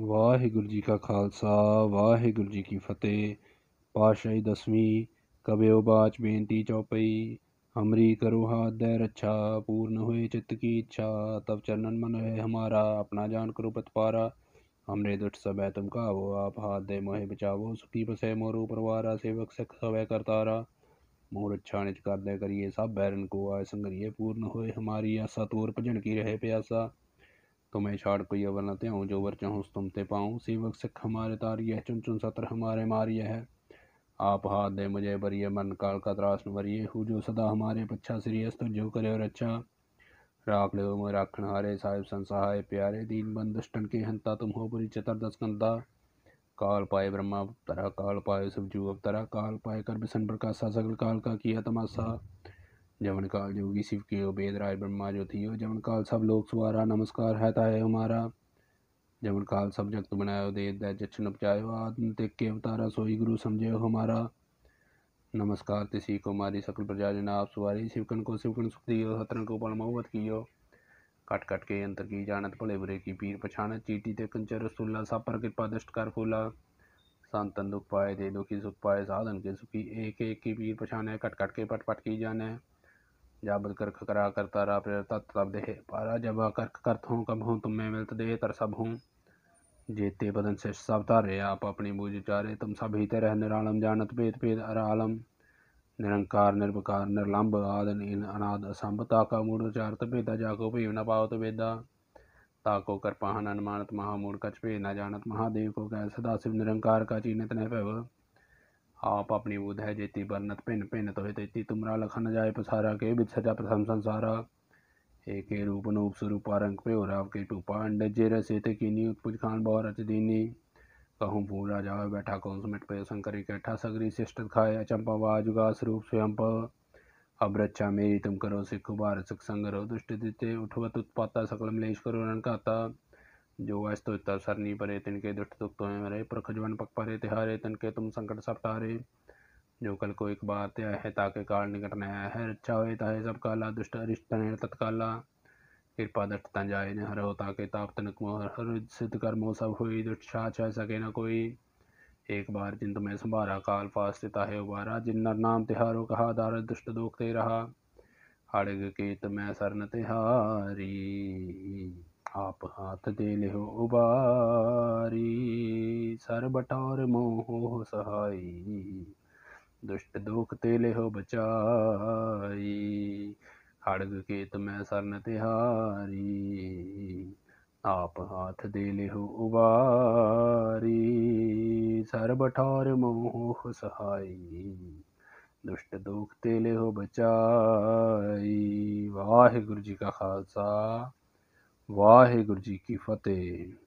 ਵਾਹਿਗੁਰੂ ਜੀ ਕਾ ਖਾਲਸਾ ਵਾਹਿਗੁਰੂ ਜੀ ਕੀ ਫਤਿਹ ਪਾਸ਼ਾਹੀ ਦਸਵੀਂ ਕਬਿਓ ਬਾਚ ਬੇਨਤੀ ਚਉਪਈ ਅਮਰੀ ਕਰੋ ਹਾਦ ਦੇ ਰਛਾ ਪੂਰਨ ਹੋਏ ਚਿਤ ਕੀ ਇੱਛਾ ਤਬ ਚਰਨਨ ਮਨ ਹੋਏ ਹਮਾਰਾ ਆਪਣਾ ਜਾਨ ਕਰੋ ਪਾਰਾ ਹਮਰੇ ਦੁਟ ਸਬੈ ਤੁਮ ਕਾਵੋ ਆਪ ਹਾਦ ਦੇ ਮੋਹਿ ਬਚਾਵੋ ਸੁਖੀ ਬਸੇ ਮੋਰੂ ਪਰਵਾਰਾ ਸੇਵਕ ਸਖ ਸਵੇ ਕਰਤਾਰਾ ਮੋਰ ਛਾਣਿਤ ਕਰਦੇ ਕਰੀਏ ਸਭ ਬੈਰਨ ਕੋ ਆਏ ਸੰਗਰੀਏ ਪੂਰਨ ਹੋਏ ਹਮਾਰੀ ਆਸਾ ਤੋਰ ਭਜਨ ਕੀ ਰਹੇ ਪਿਆਸਾ तुम्हें तो छाड़ को यह वरना हूँ जो वर चाहूँ तुम ते पाऊँ सेवक सिख हमारे तारी है चुन चुन सत्र हमारे मारिय है आप हाथ दे मुझे बरिए मन काल का त्रास मरिए हु जो सदा हमारे पच्छा सिरियस तो जो करे और अच्छा राख लो मोह राखण हारे साहेब संसहाय प्यारे दीन बंद दुष्टन के हंता तुम हो बुरी चतर दस कंता काल पाए ब्रह्मा अवतरा काल पाए सब जू अवतरा काल पाए कर बिशन प्रकाशा सकल काल का किया तमाशा जमन जो जोगी शिव के उबेद राय ब्रह्मा जो थी जमन काल सब लोग सुवारा नमस्कार है ताय हमारा काल सब जगत बनायो दे दै उपजायो आदम ते के अवतारा सोई गुरु समझे हमारा नमस्कार तिसी को मारी सकल प्रजा जना आप सुवारी शिवकन को शिवकन सुख दियो हतरन को पल मोहब्बत कियो कट कट के अंतर की जानत भले बुरे की पीर पछाणत चीटी ते कंचर रसूला सापर कृपा दृष्ट कर फूला संतन दुख पाए दे दुखी सुख पाए साधन के सुखी एक एक की पीर पछाने कट कट के पट पट की जाने जाबत कर्क करा करता रा प्रेरता तब देह पारा जबा कर्क करत हूँ कब हूँ तुम मैं मिलत देह तर सब हूँ जेते बदन से सब तारे आप अपनी बूझ चारे तुम सब ही तरह निरालम जानत भेद भेद आलम निरंकार निर्विकार निर्लंब आदन इन अनाद असंभ ताका मूढ़ उचारत भेदा जाको भीव न पावत वेदा ताको कर पाहन अनुमानत महामूढ़ कछ भेद न जानत महादेव को कह सदा शिव निरंकार का चीनत न भैव आप अपनी बुध है जेती बरनत भिन्न भिन्न तो तेती तुमरा लखन जाए पसारा के बिछजा प्रथम संसारा एक रूप नूप स्वरूप रंग राव के टूपा अंड जे रसे ते कीनी उत्पुज खान बहु रच दीनी कहूँ पूरा जावे बैठा कहूँ सुमिट पे शंकर इकट्ठा सगरी शिष्ट खाए चंपा वाजुगा स्वरूप स्वयं अब रक्षा मेरी तुम करो सिख भारत सुख संग रहो दुष्ट दिते उठवत उत्पाता सकल मलेश करो रणकाता जो वास्तु तो सरनी परे तिनके दुष्ट दुख तो मेरे पर खजवन पक परे तिहारे तिनके तुम संकट सब तारे जो कल को एक बार त्याय है ताके काल निकट न है रक्षा हो ताहे सब काला दुष्ट अरिष्ट ने तत्काला कृपा दृष्ट तन जाए न हर होता के ताप तनक मोहर हर सिद्ध कर कर्मो सब हुई दुष्ट छा छह सके न कोई एक बार जिन तुम्हें संभारा काल पास ताहे उबारा जिन नर नाम तिहारो कहा दार दुष्ट दुख ते रहा हड़ग कीत मैं सरन तिहारी ਆਪ ਹੱਥ ਦੇ ले ਉਬਾਰੀ उबारी ਮੋਹ ਸਹਾਈ ਦੁਸ਼ਟ ਦੋਖ ਤੇ ਲਿਹੋ ਬਚਾਈ ਖੜਗ ਕੇਤ ਮੈਂ ਸਰਨ ਤਿਹਾਰੀ ਆਪ ਹੱਥ ਦੇ ਲਿਹੋ ਉਬਾਰੀ ਸਰਬ ਮੋਹ ਸਹਾਈ ਦੁਸ਼ਟ ਦੋਖ ਤੇ ਲਿਹੋ ਬਚਾਈ ਵਾਹਿਗੁਰੂ ਜੀ ਕਾ ਖਾਲਸਾ वाहेगुरु जी की फतेह